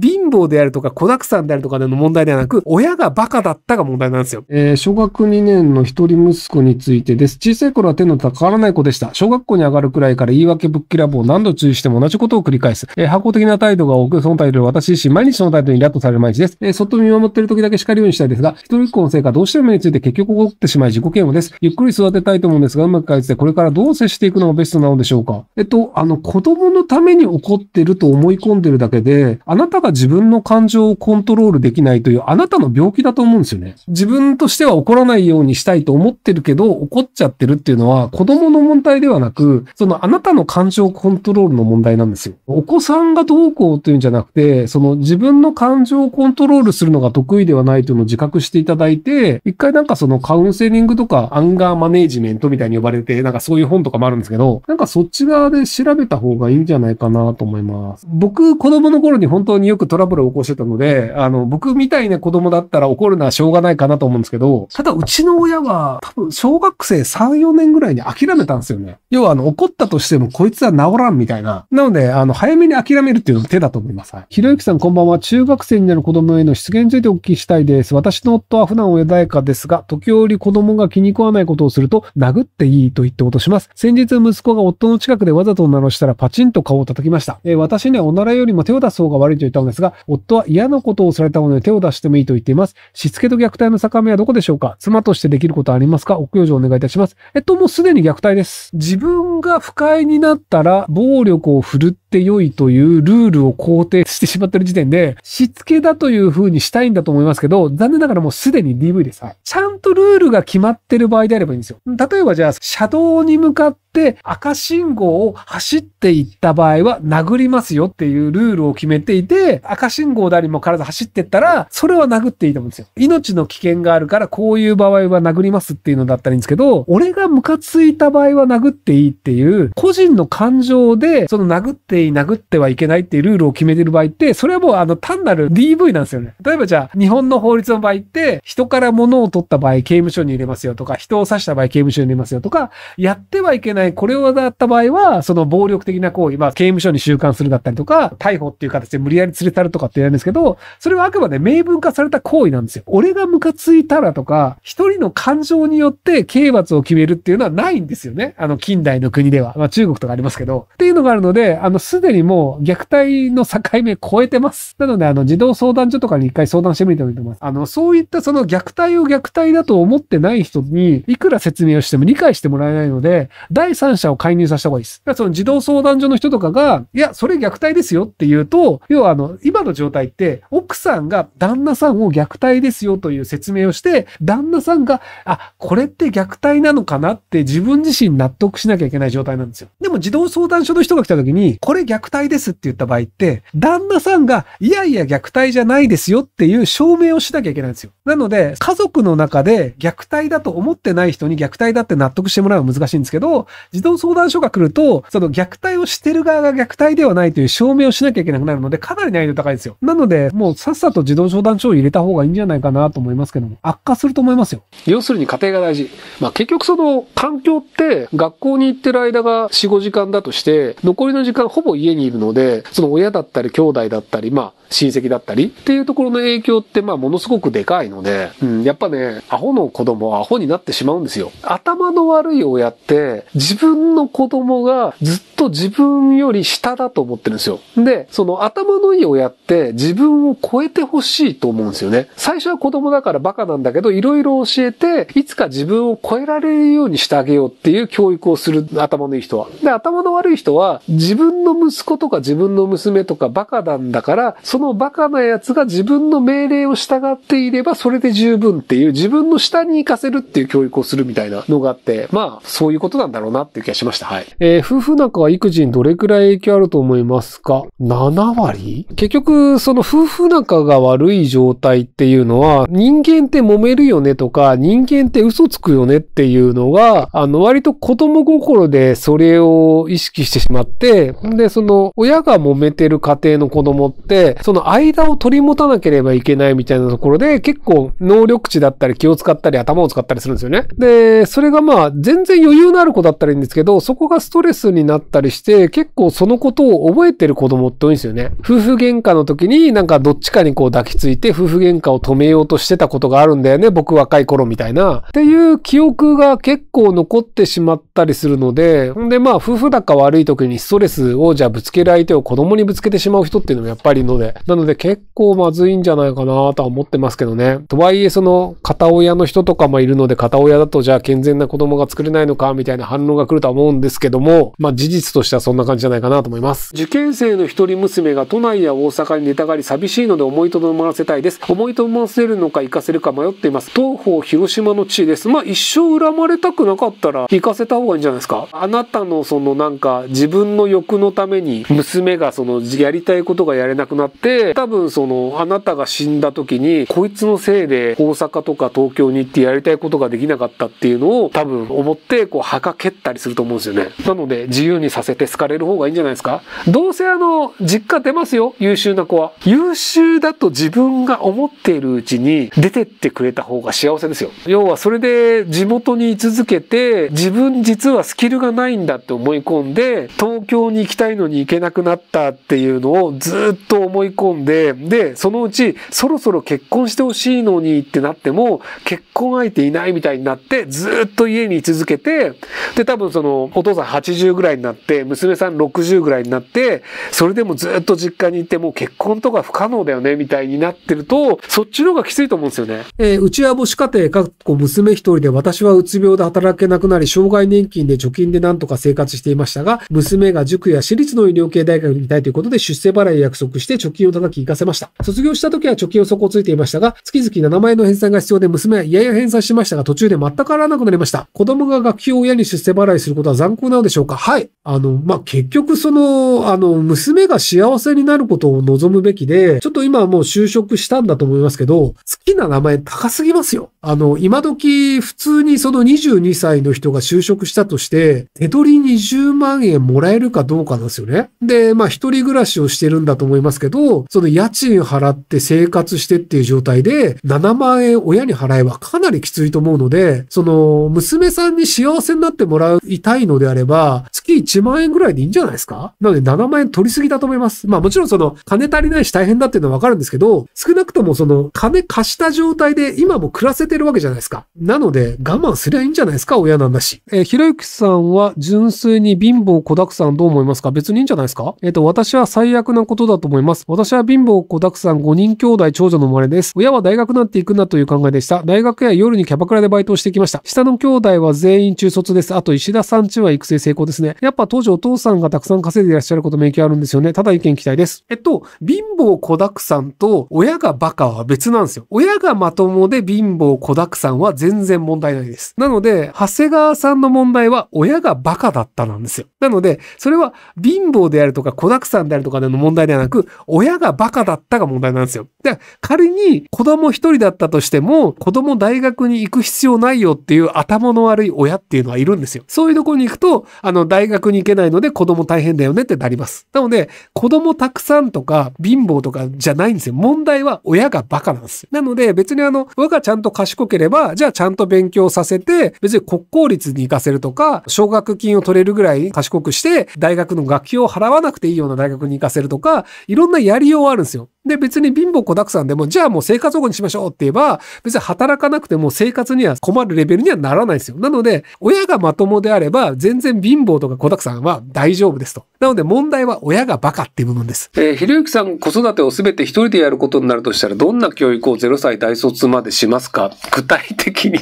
貧乏であるとか、子沢山であるとかの問題ではなく、親がバカだったが問題なんですよ。えー、小学2年の一人息子についてです。小さい頃は手の高わらない子でした。小学校に上がるくらいから言い訳ぶっきらぼう何度注意しても同じことを繰り返す。えー、反抗的な態度が多く、その態度は私自身、毎日その態度にイラッとされる毎日です。えー、そっと見守ってる時だけ叱るようにしたいですが、一人っ子のせいかどうしても目について結局怒ってしまい自己嫌悪です。ゆっくり育てたいと思うんですが、うまく解説でこれからどう接していくのがベストなのでしょうか。えっと、あの、子供のために怒ってると思い込んでるだけで、あなたがは自分の感情をコントロールできないというあなたの病気だと思うんですよね。自分としては怒らないようにしたいと思ってるけど、怒っちゃってるっていうのは子供の問題ではなく、そのあなたの感情コントロールの問題なんですよ。お子さんがどうこうというんじゃなくて、その自分の感情をコントロールするのが得意ではないというのを自覚していただいて、一回なんかそのカウンセリングとかアンガーマネージメントみたいに呼ばれて、なんかそういう本とかもあるんですけど、なんかそっち側で調べた方がいいんじゃないかなと思います。僕、子供の頃に本当によよくトラブルを起こしてたので、あの、僕みたいな子供だったら怒るのはしょうがないかなと思うんですけど、ただうちの親は、多分小学生3、4年ぐらいに諦めたんですよね。要は、あの、怒ったとしてもこいつは治らんみたいな。なので、あの、早めに諦めるっていうのも手だと思います。ひろゆきさんこんばんは。中学生になる子供への出現についてお聞きしたいです。私の夫は普段穏やかですが、時折子供が気に食わないことをすると、殴っていいと言って落とします。先日息子が夫の近くでわざと鳴らしたらパチンと顔を叩きました。えー、私にはおならよりも手を出す方が悪いと言ったたのですが、夫は嫌なことをされたので手を出してもいいと言っています。しつけと虐待の境目はどこでしょうか妻としてできることはありますかお養生お願いいたします。えっと、もうすでに虐待です。自分が不快になったら暴力を振るって良いというルールを肯定してしまってる時点で、しつけだという風にしたいんだと思いますけど、残念ながらもうすでに DV です。はい、ちゃんとルールが決まってる場合であればいいんですよ。例えばじゃあ、車道に向かって、赤信号を走っていった場合は殴りますよっていうルールを決めていて、赤信号でありも体走ってったら、それは殴っていいと思うんですよ。命の危険があるから、こういう場合は殴りますっていうのだったらいいんですけど、俺がムカついた場合は殴っていいっていう、個人の感情で、その殴っていい、殴ってはいけないっていうルールを決めてる場合合って、それはもうあの単なる DV なんですよね。例えばじゃあ、日本の法律の場合って、人から物を取った場合刑務所に入れますよとか、人を刺した場合刑務所に入れますよとか、やってはいけない、これをだった場合は、その暴力的な行為、まあ刑務所に収監するだったりとか、逮捕っていう形で無理やり連れ去るとかって言うんですけど、それはあくまで明文化された行為なんですよ。俺がムカついたらとか、一人の感情によって刑罰を決めるっていうのはないんですよね。あの近代の国では。まあ中国とかありますけど。っていうのがあるので、あのすでにもう虐待の境目超えてます。なので、あの、児童相談所とかに一回相談してみてもいいと思います。あの、そういったその虐待を虐待だと思ってない人に、いくら説明をしても理解してもらえないので、第三者を介入させた方がいいです。だからその児童相談所の人とかが、いや、それ虐待ですよって言うと、要はあの、今の状態って、奥さんが旦那さんを虐待ですよという説明をして、旦那さんが、あ、これって虐待なのかなって自分自身納得しなきゃいけない状態なんですよ。でも児童相談所の人が来た時に、これ虐待ですって言った場合って、旦那さんが、いやいや虐待じゃないですよっていう証明をしなきゃいけないんですよ。なので、家族の中で虐待だと思ってない人に虐待だって納得してもらうのは難しいんですけど、児童相談所が来ると、その虐待をしてる側が虐待ではないという証明をしなきゃいけなくなるので、かなり難易度高いですよ。なので、もうさっさと児童相談所を入れた方がいいんじゃないかなと思いますけども、悪化すると思いますよ。要するに家庭が大事。まあ結局その環境って学校に行ってる間が4、5時間だとして、残りの時間ほぼ家にいるので、その親だったり兄弟弟だったり、まあ、親戚だったりっていうところの影響って、まあ、ものすごくでかいので、うん、やっぱね、アホの子供はアホになってしまうんですよ。頭の悪い親って、自分の子供がずっと自分より下だと思ってるんですよ。で、その頭のいい親って自分を超えてほしいと思うんですよね。最初は子供だからバカなんだけど、いろいろ教えて、いつか自分を超えられるようにしてあげようっていう教育をする頭のいい人は。で、頭の悪い人は、自分の息子とか自分の娘とかバカなんだから、そのバカなやつが自分の命令を従っていればそれで十分っていう、自分の下に行かせるっていう教育をするみたいなのがあって、まあ、そういうことなんだろうなっていう気がしました。はい。えー、夫婦仲は育児にどれくらい影響あると思いますか ?7 割結局、その夫婦仲が悪い状態っていうのは、人間って揉めるよねとか、人間って嘘つくよねっていうのが、あの、割と子供心でそれを意識してしまって、で、その、親が揉めてる家庭の子子供って、その間を取り持たなければいけないみたいなところで、結構能力値だったり気を使ったり頭を使ったりするんですよね。で、それがまあ、全然余裕のある子だったらいいんですけど、そこがストレスになったりして、結構そのことを覚えてる子供って多いんですよね。夫婦喧嘩の時になんかどっちかにこう抱きついて、夫婦喧嘩を止めようとしてたことがあるんだよね。僕若い頃みたいな。っていう記憶が結構残ってしまったりするので、ほんでまあ、夫婦仲悪い時にストレスをじゃあぶつける相手を子供にぶつけてしまう人ってっていうのもやっぱりので、なので結構まずいんじゃないかなとは思ってますけどね。とはいえその片親の人とかもいるので片親だとじゃあ健全な子供が作れないのかみたいな反応が来るとは思うんですけども、まあ事実としてはそんな感じじゃないかなと思います。受験生の一人娘が都内や大阪に寝たがり寂しいので思いとどまらせたいです。思いとどまらせるのか行かせるか迷っています。東方広島の地です。まあ一生恨まれたくなかったら行かせた方がいいんじゃないですか。あなたのそのなんか自分の欲のために娘がそのやりたいことがやれなくなって多分そのあなたが死んだ時にこいつのせいで大阪とか東京に行ってやりたいことができなかったっていうのを多分思ってこうはかけったりすると思うんですよねなので自由にさせて好かれる方がいいんじゃないですかどうせあの実家出ますよ優秀な子は優秀だと自分が思っているうちに出てってくれた方が幸せですよ要はそれで地元に居続けて自分実はスキルがないんだって思い込んで東京に行きたいのに行けなくなったっていうのをずっと思い込んで、で、そのうち、そろそろ結婚してほしいのにってなっても、結婚相手いないみたいになって、ずっと家に居続けて、で、多分その、お父さん80ぐらいになって、娘さん60ぐらいになって、それでもずっと実家にいて、もう結婚とか不可能だよね、みたいになってると、そっちの方がきついと思うんですよね。えー、うちは母子家庭、かっこ娘一人で私はうつ病で働けなくなり、障害年金で貯金でなんとか生活していましたが、娘が塾や私立の医療系大学にいたいということで出世払いい約束して貯金を叩き行かせました。卒業した時は貯金を底をついていましたが、月々7万円の返済が必要で娘は嫌や返済しましたが、途中で全く払らなくなりました。子供が学費を親に出世払いすることは残酷なのでしょうかはい。あの、まあ、結局その、あの、娘が幸せになることを望むべきで、ちょっと今はもう就職したんだと思いますけど、好きな名前高すぎますよ。あの、今時普通にその22歳の人が就職したとして、手取り20万円もらえるかどうかなんですよね。で、まあ、一人暮らしをしてるんだと思いますけど、その家賃払って生活してっていう状態で、7万円親に払えばかなりきついと思うので、その、娘さんに幸せになってもらいたいのであれば、月1万円ぐらいでいいんじゃないですかなので7万円取りすぎだと思います。まあもちろんその、金足りないし大変だっていうのはわかるんですけど、少なくともその、金貸した状態で今も暮らせてるわけじゃないですか。なので、我慢すりゃいいんじゃないですか親なんだし。えー、ひろゆきさんは純粋に貧乏子沢山どう思いますか別にいいんじゃないですかえっ、ー、と、私は最悪のことだと思います。私は貧乏子沢山5人兄弟長女の生まれです。親は大学なんて行くなという考えでした。大学や夜にキャバクラでバイトをしてきました。下の兄弟は全員中卒です。あと石田さんちは育成成功ですね。やっぱ当時お父さんがたくさん稼いでいらっしゃること免疫あるんですよね。ただ意見期待です。えっと、貧乏子沢山と親がバカは別なんですよ。親がまともで貧乏子沢山は全然問題ないです。なので、長谷川さんの問題は親がバカだったなんですよ。なので、それは貧乏であるとか子沢山であるとかでの問題題ではなく、親がバカだったが問題なんですよ。だから仮に子供一人だったとしても、子供大学に行く必要ないよっていう頭の悪い親っていうのはいるんですよ。そういうとこに行くと、あの、大学に行けないので子供大変だよねってなります。なので、子供たくさんとか貧乏とかじゃないんですよ。問題は親がバカなんですよ。なので、別にあの、親がちゃんと賢ければ、じゃあちゃんと勉強させて、別に国公立に行かせるとか、奨学金を取れるぐらい賢くして、大学の学費を払わなくていいような大学に行かせるとか、か、いろんなやりようあるんですよ。で、別に貧乏子沢山でも、じゃあもう生活保護にしましょうって言えば、別に働かなくても生活には困るレベルにはならないですよ。なので、親がまともであれば、全然貧乏とか子沢山は大丈夫ですと。なので、問題は親がバカっていう部分です。えー、ひろゆきさん、子育てを全て一人でやることになるとしたら、どんな教育を0歳大卒までしますか具体的に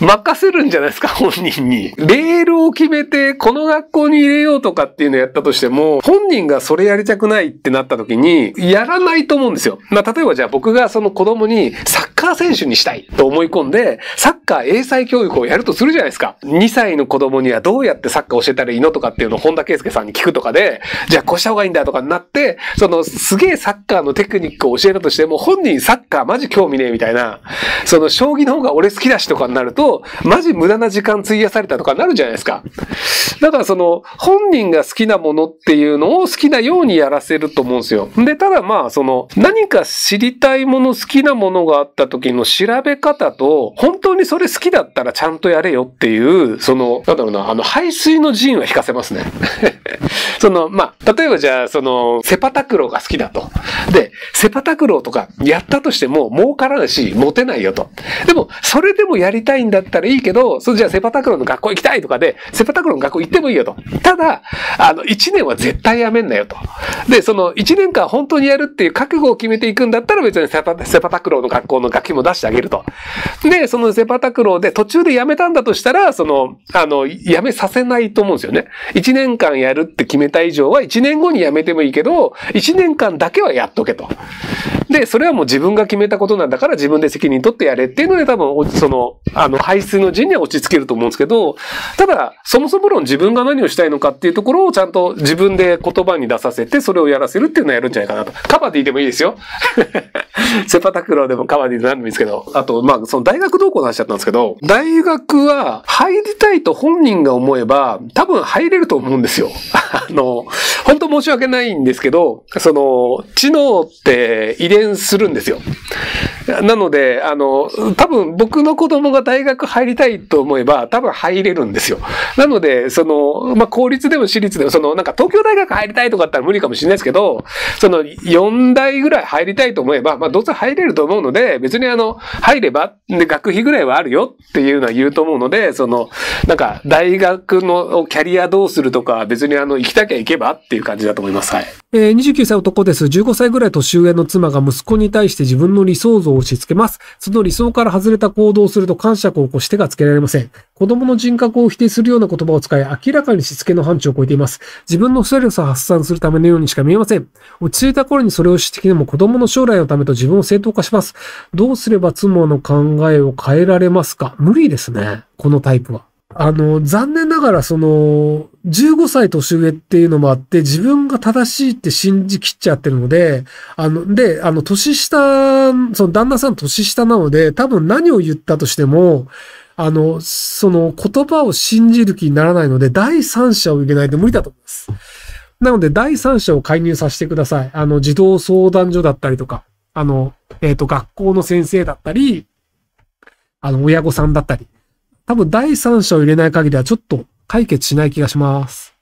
任せるんじゃないですか、本人に。レールを決めて、この学校に入れようとかっていうのをやったとしても、本人がそれやりたくないってなった時に、やらないと思うんですよ。まあ、例えばじゃあ僕がその子供にサッカー選手にしたいと思い込んで、サッカー英才教育をやるとするじゃないですか。2歳の子供にはどうやってサッカー教えたらいいのとかっていうのを本田圭介さんに聞くとかで、じゃあこうした方がいいんだとかになって、そのすげえサッカーのテクニックを教えたとしても、本人サッカーマジ興味ねえみたいな、その将棋の方が俺好きだしとかになると、マジ無駄な時間費やされたとかなるじゃないですか。だからその、本人が好きなものっていうのを好きなようにやらせると思うんですよ。で、ただまあ、その、何か知りたいもの、好きなものがあったと時の調べ方と、本当にそれ好きだったらちゃんとやれよっていう、その、なんだろうな、あの、排水の陣は引かせますね。その、まあ、例えばじゃあ、その、セパタクローが好きだと。で、セパタクローとかやったとしても儲からないし、モテないよと。でも、それでもやりたいんだったらいいけど、それじゃあセパタクローの学校行きたいとかで、セパタクローの学校行ってもいいよと。ただ、あの、1年は絶対やめんなよと。で、その、1年間本当にやるっていう覚悟を決めていくんだったら別にセパタクローの学校の学作も出してあげると。で、そのセパタクローで途中で辞めたんだとしたら、その、あの、辞めさせないと思うんですよね。1年間やるって決めた以上は1年後に辞めてもいいけど、1年間だけはやっとけと。で、それはもう自分が決めたことなんだから自分で責任取ってやれっていうので多分、その、あの、排水の陣には落ち着けると思うんですけど、ただ、そもそも論自分が何をしたいのかっていうところをちゃんと自分で言葉に出させて、それをやらせるっていうのをやるんじゃないかなと。カバーでいてもいいですよ。セパタクローでもカバディで何でもいいですけど、あと、まあ、その大学同行の話だったんですけど、大学は入りたいと本人が思えば、多分入れると思うんですよ。あの、本当申し訳ないんですけど、その、知能って遺伝するんですよ。なので、あの、多分僕の子供が大学入りたいと思えば、多分入れるんですよ。なので、その、まあ、公立でも私立でも、その、なんか東京大学入りたいとかだったら無理かもしれないですけど、その、4代ぐらい入りたいと思えば、まあ、どうせ入れると思うので、別にあの、入れば、で、学費ぐらいはあるよっていうのは言うと思うので、その、なんか、大学のキャリアどうするとか、別にあの、行きたきゃ行けばっていう感じだと思います。はい。えー、29歳男です。15歳ぐらい年上の妻が息子に対して自分の理想像を押し付けます。その理想から外れた行動をすると感触を起こしてがつけられません。子供の人格を否定するような言葉を使い、明らかにしつけの範疇を超えています。自分のストレスを発散するためのようにしか見えません。落ち着いた頃にそれを指摘でも子供の将来のためと自分を正当化します。どうすれば妻の考えを変えられますか無理ですね。このタイプは。あの、残念ながらその、15歳年上っていうのもあって、自分が正しいって信じきっちゃってるので、あの、で、あの、年下、その旦那さん年下なので、多分何を言ったとしても、あの、その言葉を信じる気にならないので、第三者を入れないと無理だと思います。なので、第三者を介入させてください。あの、児童相談所だったりとか、あの、えっ、ー、と、学校の先生だったり、あの、親御さんだったり。多分、第三者を入れない限りは、ちょっと解決しない気がします。